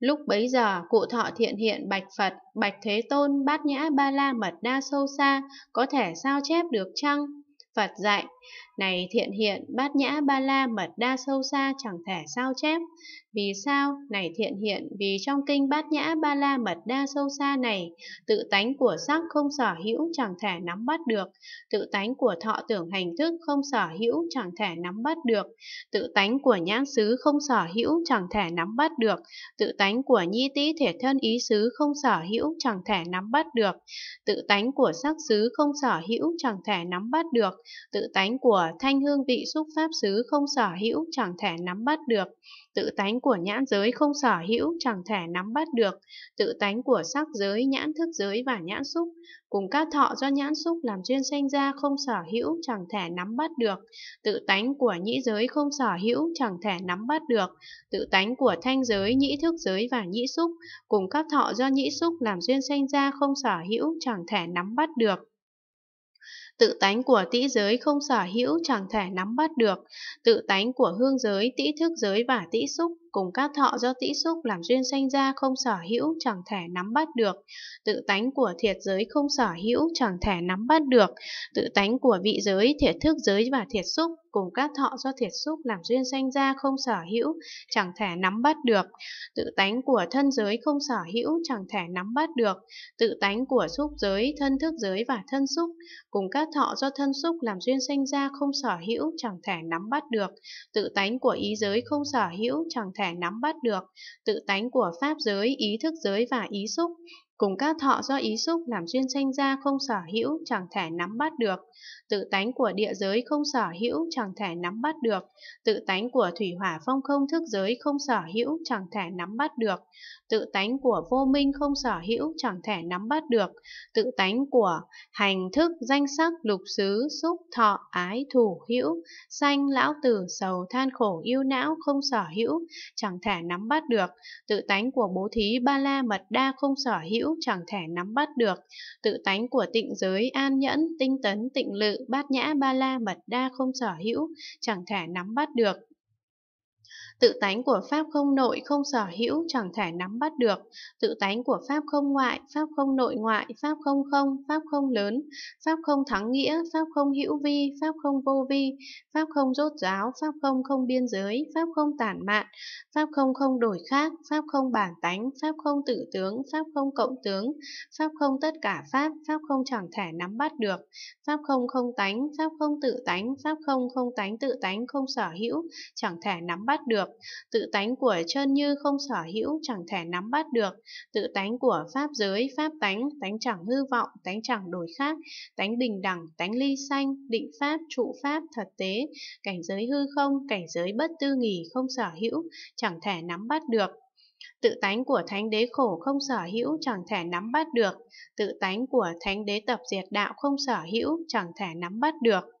Lúc bấy giờ, cụ thọ thiện hiện bạch Phật, bạch Thế Tôn, bát nhã ba la mật đa sâu xa, có thể sao chép được chăng? Phật dạy, này thiện hiện, bát nhã ba la mật đa sâu xa chẳng thể sao chép. Vì sao? Này thiện hiện, vì trong kinh bát nhã ba la mật đa sâu xa này, tự tánh của sắc không sở hữu chẳng thể nắm bắt được, tự tánh của thọ tưởng hành thức không sở hữu chẳng thể nắm bắt được, tự tánh của nhãn xứ không sở hữu chẳng thể nắm bắt được, tự tánh của nhi tý thể thân ý xứ không sở hữu chẳng thể nắm bắt được, tự tánh của sắc xứ không sở hữu chẳng thể nắm bắt được, tự tánh của thanh hương vị xúc pháp xứ không sở hữu chẳng thể nắm bắt được, tự tánh của nhãn giới không sở hữu chẳng thể nắm bắt được, tự tánh của sắc giới, nhãn thức giới và nhãn xúc, cùng các thọ do nhãn xúc làm duyên sanh ra không sở hữu chẳng thể nắm bắt được, tự tánh của nhĩ giới không sở hữu chẳng thể nắm bắt được, tự tánh của thanh giới, nhĩ thức giới và nhĩ xúc, cùng các thọ do nhĩ xúc làm duyên sanh ra không sở hữu chẳng thể nắm bắt được, Tự tánh của tĩ giới không sở hữu chẳng thể nắm bắt được, tự tánh của hương giới, tĩ thức giới và tĩ xúc cùng các thọ do tĩ xúc làm duyên sanh ra không sở hữu chẳng thể nắm bắt được, tự tánh của thiệt giới không sở hữu chẳng thể nắm bắt được, tự tánh của vị giới, thiệt thức giới và thiệt xúc cùng các thọ do thiệt xúc làm duyên sanh ra không sở hữu, chẳng thể nắm bắt được. Tự tánh của thân giới không sở hữu, chẳng thể nắm bắt được. Tự tánh của xúc giới, thân thức giới và thân xúc, cùng các thọ do thân xúc làm duyên sanh ra không sở hữu, chẳng thể nắm bắt được. Tự tánh của ý giới không sở hữu, chẳng thể càng nắm bắt được tự tánh của pháp giới, ý thức giới và ý xúc, Cùng các thọ do ý xúc làm duyên sanh ra không sở hữu, chẳng thể nắm bắt được. Tự tánh của địa giới không sở hữu, chẳng thể nắm bắt được. Tự tánh của thủy hỏa phong không thức giới không sở hữu, chẳng thể nắm bắt được. Tự tánh của vô minh không sở hữu, chẳng thể nắm bắt được. Tự tánh của hành thức, danh sắc, lục xứ, xúc, thọ, ái, thủ hữu, sanh, lão tử, sầu, than khổ, yêu não không sở hữu, chẳng thể nắm bắt được. Tự tánh của bố thí, ba la, mật đa không sở hữu, hữu chẳng thể nắm bắt được. Tự tánh của tịnh giới an nhẫn, tinh tấn, tịnh lự, bát nhã ba la mật đa không sở hữu, chẳng thể nắm bắt được, Tự tánh của Pháp không nội không sở hữu chẳng thể nắm bắt được. Tự tánh của Pháp không ngoại, Pháp không nội ngoại, Pháp không không, Pháp không lớn, Pháp không thắng nghĩa, Pháp không hữu vi, Pháp không vô vi, Pháp không rốt ráo Pháp không không biên giới, Pháp không tản mạn, Pháp không không đổi khác, Pháp không bản tánh, Pháp không tự tướng, Pháp không cộng tướng, Pháp không tất cả Pháp, Pháp không chẳng thể nắm bắt được. Pháp không không tánh, Pháp không tự tánh, Pháp không không tánh tự tánh không sở hữu, chẳng thể nắm bắt được được, tự tánh của chân như không sở hữu chẳng thể nắm bắt được, tự tánh của pháp giới, pháp tánh, tánh chẳng hư vọng, tánh chẳng đổi khác, tánh bình đẳng, tánh ly sanh, định pháp, trụ pháp, thật tế, cảnh giới hư không, cảnh giới bất tư nghỉ không sở hữu, chẳng thể nắm bắt được, Tự tánh của thánh đế khổ không sở hữu chẳng thể nắm bắt được, tự tánh của thánh đế tập diệt đạo không sở hữu chẳng thể nắm bắt được.